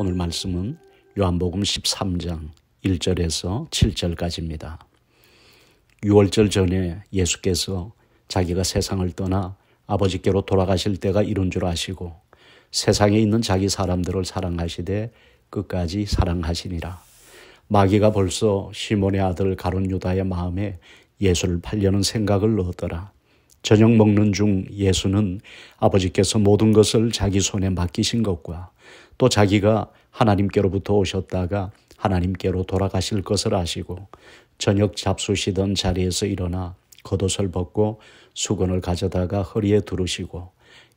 오늘 말씀은 요한복음 13장 1절에서 7절까지입니다. 6월절 전에 예수께서 자기가 세상을 떠나 아버지께로 돌아가실 때가 이른 줄 아시고 세상에 있는 자기 사람들을 사랑하시되 끝까지 사랑하시니라. 마귀가 벌써 시몬의 아들 가룟 유다의 마음에 예수를 팔려는 생각을 넣었더라. 저녁 먹는 중 예수는 아버지께서 모든 것을 자기 손에 맡기신 것과 또 자기가 하나님께로부터 오셨다가 하나님께로 돌아가실 것을 아시고 저녁 잡수시던 자리에서 일어나 겉옷을 벗고 수건을 가져다가 허리에 두르시고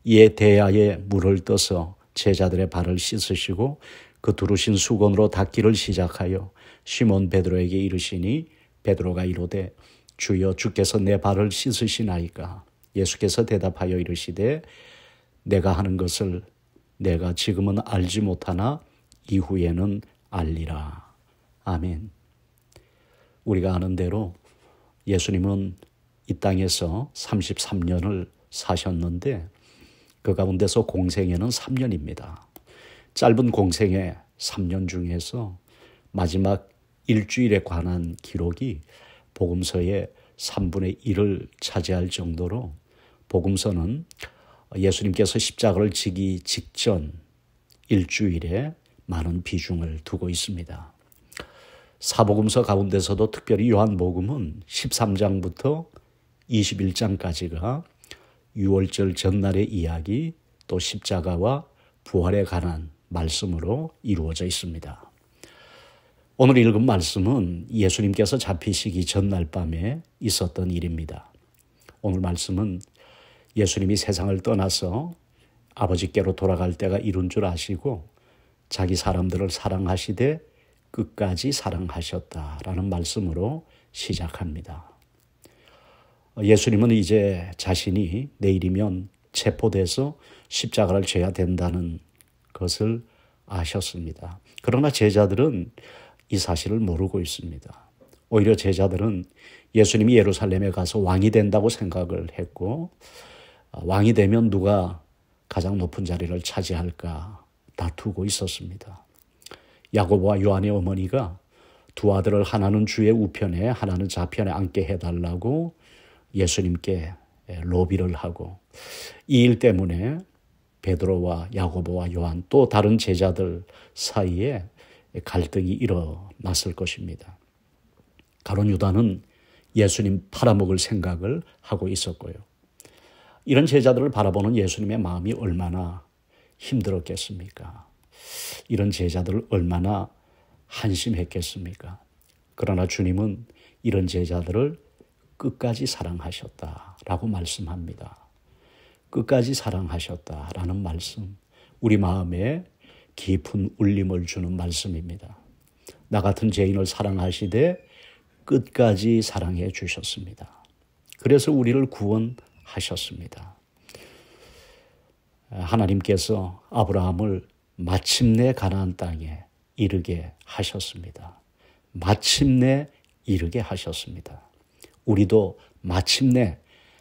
이에 대야에 물을 떠서 제자들의 발을 씻으시고 그 두르신 수건으로 닦기를 시작하여 시몬 베드로에게 이르시니 베드로가 이르되 주여 주께서 내 발을 씻으시나이까 예수께서 대답하여 이르시되 내가 하는 것을 내가 지금은 알지 못하나 이후에는 알리라. 아멘. 우리가 아는 대로 예수님은 이 땅에서 33년을 사셨는데 그 가운데서 공생애는 3년입니다. 짧은 공생애 3년 중에서 마지막 일주일에 관한 기록이 복음서의 3분의 1을 차지할 정도로 복음서는 예수님께서 십자가를 지기 직전 일주일에 많은 비중을 두고 있습니다. 사복음서 가운데서도 특별히 요한복음은 13장부터 21장까지가 6월절 전날의 이야기 또 십자가와 부활에 관한 말씀으로 이루어져 있습니다. 오늘 읽은 말씀은 예수님께서 잡히시기 전날 밤에 있었던 일입니다. 오늘 말씀은 예수님이 세상을 떠나서 아버지께로 돌아갈 때가 이룬 줄 아시고 자기 사람들을 사랑하시되 끝까지 사랑하셨다라는 말씀으로 시작합니다. 예수님은 이제 자신이 내일이면 체포돼서 십자가를 져야 된다는 것을 아셨습니다. 그러나 제자들은 이 사실을 모르고 있습니다. 오히려 제자들은 예수님이 예루살렘에 가서 왕이 된다고 생각을 했고 아, 왕이 되면 누가 가장 높은 자리를 차지할까 다투고 있었습니다. 야고보와 요한의 어머니가 두 아들을 하나는 주의 우편에 하나는 좌편에 앉게 해달라고 예수님께 예, 로비를 하고 이 일 때문에 베드로와 야고보와 요한 또 다른 제자들 사이에 갈등이 일어났을 것입니다. 가론 유다는 예수님 팔아먹을 생각을 하고 있었고요. 이런 제자들을 바라보는 예수님의 마음이 얼마나 힘들었겠습니까? 이런 제자들을 얼마나 한심했겠습니까? 그러나 주님은 이런 제자들을 끝까지 사랑하셨다라고 말씀합니다. 끝까지 사랑하셨다라는 말씀, 우리 마음에 깊은 울림을 주는 말씀입니다. 나 같은 죄인을 사랑하시되 끝까지 사랑해 주셨습니다. 그래서 우리를 구원 하셨습니다. 하나님께서 아브라함을 마침내 가나안 땅에 이르게 하셨습니다. 마침내 이르게 하셨습니다. 우리도 마침내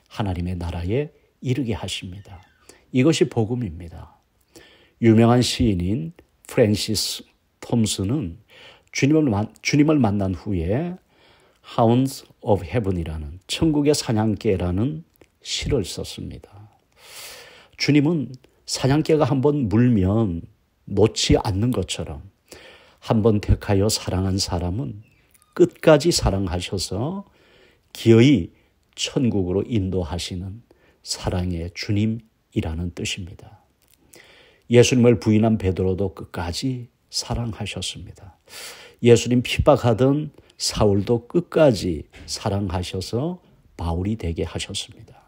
하나님의 나라에 이르게 하십니다. 이것이 복음입니다. 유명한 시인인 프랜시스 톰슨은 주님을, 주님을 만난 후에 하운스 오브 헤븐이라는 천국의 사냥개라는 시를 썼습니다. 주님은 사냥개가 한번 물면 놓지 않는 것처럼 한번 택하여 사랑한 사람은 끝까지 사랑하셔서 기어이 천국으로 인도하시는 사랑의 주님이라는 뜻입니다. 예수님을 부인한 베드로도 끝까지 사랑하셨습니다. 예수님 핍박하던 사울도 끝까지 사랑하셔서 바울이 되게 하셨습니다.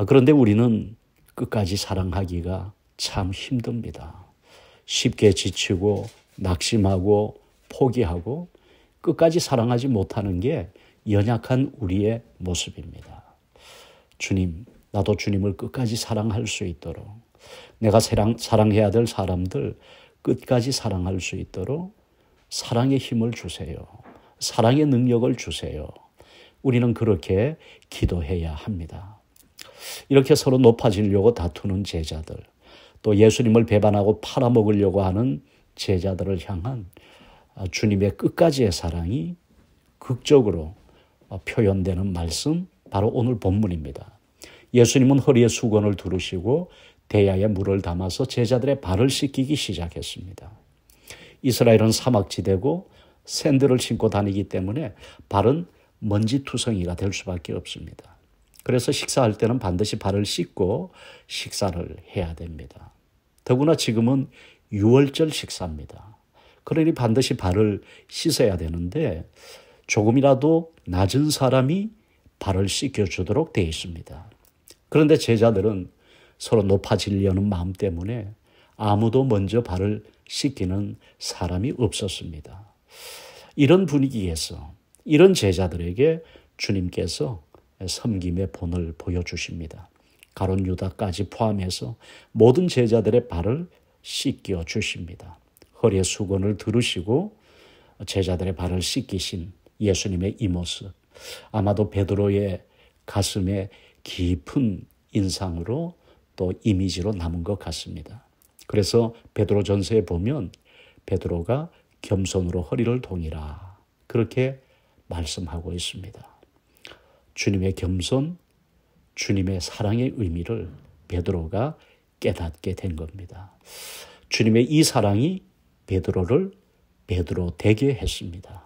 아, 그런데 우리는 끝까지 사랑하기가 참 힘듭니다. 쉽게 지치고 낙심하고 포기하고 끝까지 사랑하지 못하는 게 연약한 우리의 모습입니다. 주님, 나도 주님을 끝까지 사랑할 수 있도록 내가 사랑, 사랑해야 될 사람들 끝까지 사랑할 수 있도록 사랑의 힘을 주세요. 사랑의 능력을 주세요. 우리는 그렇게 기도해야 합니다. 이렇게 서로 높아지려고 다투는 제자들, 또 예수님을 배반하고 팔아먹으려고 하는 제자들을 향한 주님의 끝까지의 사랑이 극적으로 표현되는 말씀, 바로 오늘 본문입니다. 예수님은 허리에 수건을 두르시고 대야에 물을 담아서 제자들의 발을 씻기기 시작했습니다. 이스라엘은 사막지대고 샌들을 신고 다니기 때문에 발은 먼지투성이가 될 수밖에 없습니다. 그래서 식사할 때는 반드시 발을 씻고 식사를 해야 됩니다. 더구나 지금은 6월절 식사입니다. 그러니 반드시 발을 씻어야 되는데 조금이라도 낮은 사람이 발을 씻겨주도록 되어 있습니다. 그런데 제자들은 서로 높아지려는 마음 때문에 아무도 먼저 발을 씻기는 사람이 없었습니다. 이런 분위기에서 이런 제자들에게 주님께서 섬김의 본을 보여주십니다. 가론 유다까지 포함해서 모든 제자들의 발을 씻겨 주십니다. 허리에 수건을 들으시고 제자들의 발을 씻기신 예수님의 이 모습 아마도 베드로의 가슴에 깊은 인상으로 또 이미지로 남은 것 같습니다. 그래서 베드로 전서에 보면 베드로가 겸손으로 허리를 동이라 그렇게 말씀하고 있습니다. 주님의 겸손, 주님의 사랑의 의미를 베드로가 깨닫게 된 겁니다. 주님의 이 사랑이 베드로를 베드로 되게 했습니다.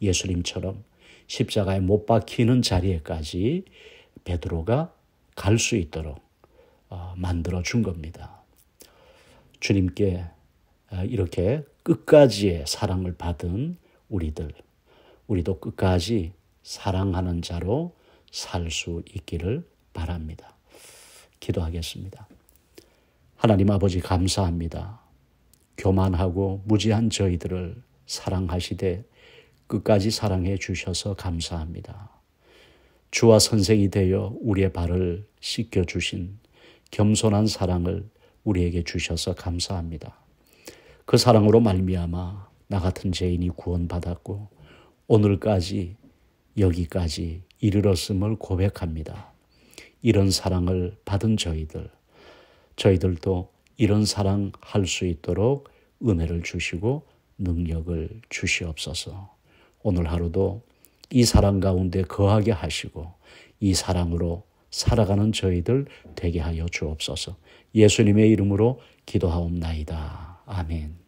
예수님처럼 십자가에 못 박히는 자리에까지 베드로가 갈 수 있도록 어, 만들어 준 겁니다. 주님께 어, 이렇게 끝까지의 사랑을 받은 우리들, 우리도 끝까지 사랑하는 자로 살수 있기를 바랍니다. 기도하겠습니다. 하나님 아버지 감사합니다. 교만하고 무지한 저희들을 사랑하시되 끝까지 사랑해 주셔서 감사합니다. 주와 선생이 되어 우리의 발을 씻겨 주신 겸손한 사랑을 우리에게 주셔서 감사합니다. 그 사랑으로 말미암아 나 같은 죄인이 구원받았고 오늘까지 여기까지 이르렀음을 고백합니다. 이런 사랑을 받은 저희들, 저희들도 이런 사랑 할 수 있도록 은혜를 주시고 능력을 주시옵소서. 오늘 하루도 이 사랑 가운데 거하게 하시고 이 사랑으로 살아가는 저희들 되게 하여 주옵소서. 예수님의 이름으로 기도하옵나이다. 아멘.